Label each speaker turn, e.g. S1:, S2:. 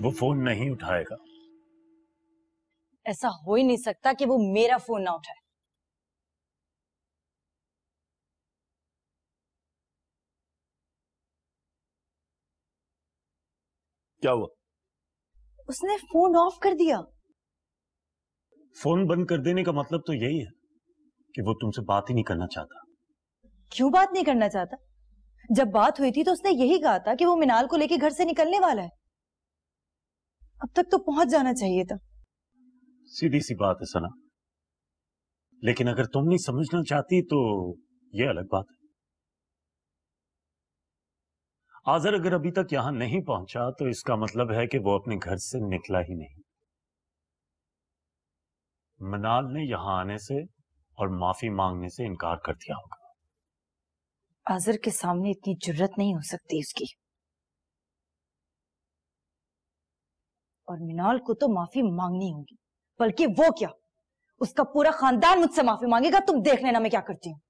S1: वो फोन नहीं उठाएगा
S2: ऐसा हो ही नहीं सकता कि वो मेरा फोन ना उठाए
S1: क्या हुआ
S3: उसने फोन ऑफ कर दिया
S4: फोन बंद कर देने का मतलब तो यही है कि वो तुमसे बात ही नहीं करना चाहता
S3: क्यों बात नहीं करना चाहता जब बात हुई थी तो उसने यही कहा था कि वो मिनाल को लेके घर से निकलने वाला है अब तक तो पहुंच जाना चाहिए था
S4: सीधी सी बात है सना लेकिन अगर तुम नहीं समझना चाहती तो यह अलग बात है आजर अगर अभी तक यहां नहीं पहुंचा तो इसका मतलब है कि वो अपने घर से निकला ही नहीं मनाल ने यहां आने से और माफी मांगने से इनकार कर दिया होगा
S5: आजर के सामने इतनी जरूरत नहीं हो सकती उसकी और मिनाल को तो माफी मांगनी होगी बल्कि वो क्या उसका पूरा खानदान मुझसे माफी मांगेगा तुम देख लेना मैं क्या करती हूँ